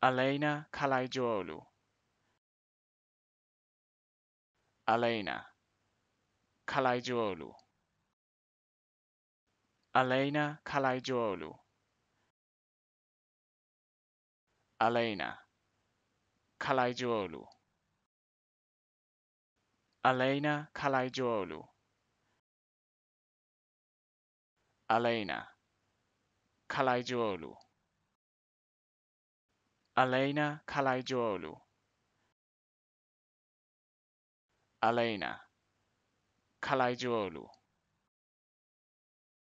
Alaina Kalaioglu. Alaina Kalaioglu. Alaina Kalaioglu. Alaina Kalaioglu. Alaina Kalaioglu. Alaina Kalaioglu. Alena Kalaioglu. Alena Kalaioglu.